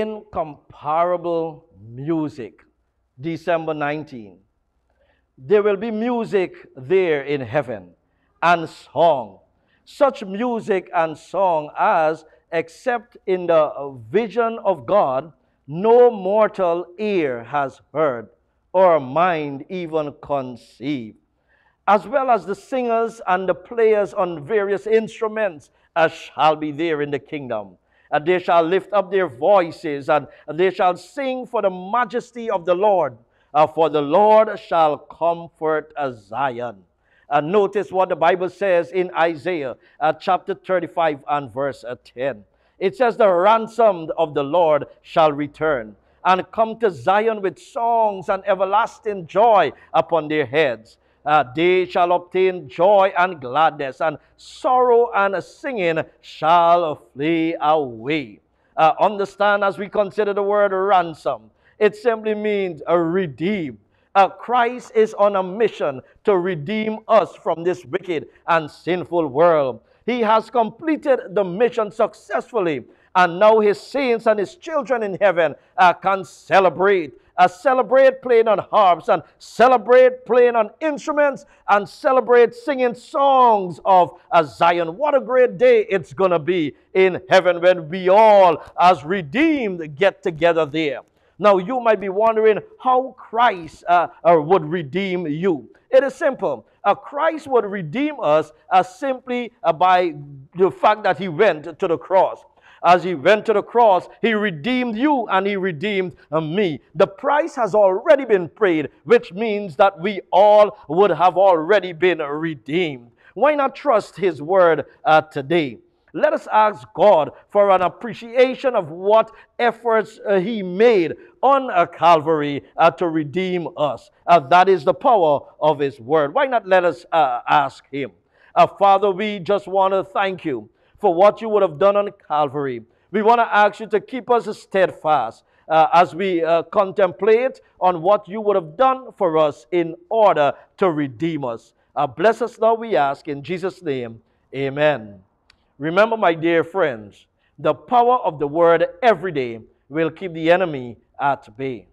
incomparable music. December 19. There will be music there in heaven and song. Such music and song as, except in the vision of God, no mortal ear has heard or mind even conceived. As well as the singers and the players on various instruments as shall be there in the kingdom and they shall lift up their voices, and, they shall sing for the majesty of the Lord. Uh, for the Lord shall comfort Zion. And notice what the Bible says in Isaiah uh, chapter 35 and verse uh, 10. It says, The ransomed of the Lord shall return and come to Zion with songs and everlasting joy upon their heads uh, they shall obtain joy and gladness, and sorrow and singing shall flee away. Uh, understand as we consider the word ransom, it simply means a redeem. Uh, Christ is on a mission to redeem us from this wicked and sinful world. He has completed the mission successfully, and now his saints and his children in heaven uh, can celebrate I uh, celebrate playing on harps and celebrate playing on instruments and celebrate singing songs of uh, Zion. What a great day it's going to be in heaven when we all, as redeemed, get together there. Now, you might be wondering how Christ uh, uh would redeem you. It is simple. Uh, Christ would redeem us uh, simply by the fact that he went to the cross as he went to the cross, he redeemed you and he redeemed uh, me. The price has already been paid, which means that we all would have already been redeemed. Why not trust his word uh, today? Let us ask God for an appreciation of what efforts uh, He made on a uh, Calvary uh, to redeem us. Uh, that is the power of His Word. Why not let us ask Him? Father, we just want to thank you for what you would have done on Calvary. We want to ask you to keep us steadfast uh, as we uh, contemplate on what you would have done for us in order to redeem us. Uh, bless us now, we ask, in Jesus' name. Amen. Remember, my dear friends, the power of the word every day will keep the enemy at bay.